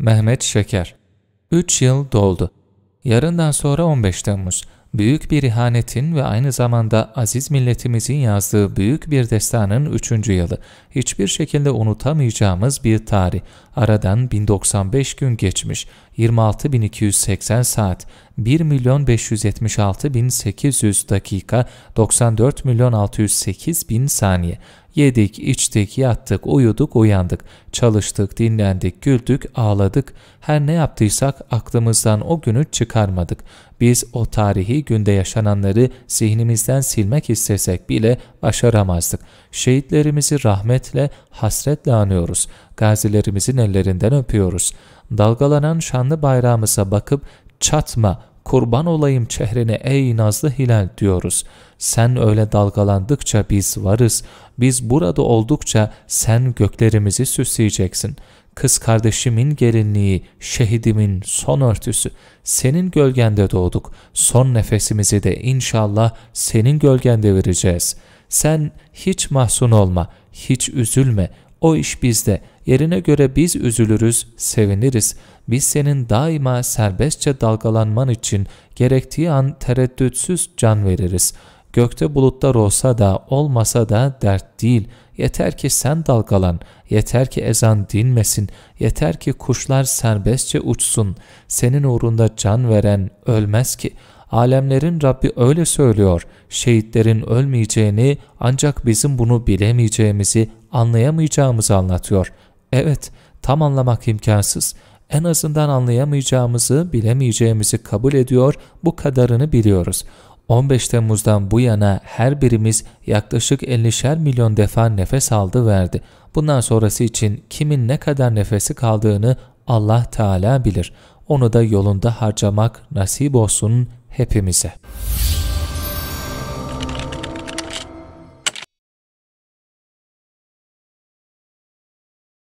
Mehmet Şeker 3 yıl doldu. Yarından sonra 15 Temmuz. Büyük bir ihanetin ve aynı zamanda aziz milletimizin yazdığı büyük bir destanın 3. yılı. Hiçbir şekilde unutamayacağımız bir tarih. Aradan 1095 gün geçmiş. 26.280 saat, 1.576.800 dakika, 94.608.000 saniye. Yedik, içtik, yattık, uyuduk, uyandık. Çalıştık, dinlendik, güldük, ağladık. Her ne yaptıysak aklımızdan o günü çıkarmadık. Biz o tarihi günde yaşananları zihnimizden silmek istesek bile başaramazdık. Şehitlerimizi rahmetle, hasretle anıyoruz. Gazilerimizin ellerinden öpüyoruz. Dalgalanan şanlı bayrağımıza bakıp çatma, kurban olayım çehrine ey nazlı hilal diyoruz. Sen öyle dalgalandıkça biz varız, biz burada oldukça sen göklerimizi süsleyeceksin. Kız kardeşimin gelinliği, şehidimin son örtüsü, senin gölgende doğduk, son nefesimizi de inşallah senin gölgende vereceğiz. Sen hiç mahzun olma, hiç üzülme, o iş bizde.'' Yerine göre biz üzülürüz, seviniriz. Biz senin daima serbestçe dalgalanman için gerektiği an tereddütsüz can veririz. Gökte bulutlar olsa da olmasa da dert değil. Yeter ki sen dalgalan, yeter ki ezan dinmesin, yeter ki kuşlar serbestçe uçsun. Senin uğrunda can veren ölmez ki. Alemlerin Rabbi öyle söylüyor. Şehitlerin ölmeyeceğini ancak bizim bunu bilemeyeceğimizi, anlayamayacağımızı anlatıyor.'' Evet, tam anlamak imkansız. En azından anlayamayacağımızı, bilemeyeceğimizi kabul ediyor, bu kadarını biliyoruz. 15 Temmuz'dan bu yana her birimiz yaklaşık 50'şer milyon defa nefes aldı verdi. Bundan sonrası için kimin ne kadar nefesi kaldığını Allah Teala bilir. Onu da yolunda harcamak nasip olsun hepimize.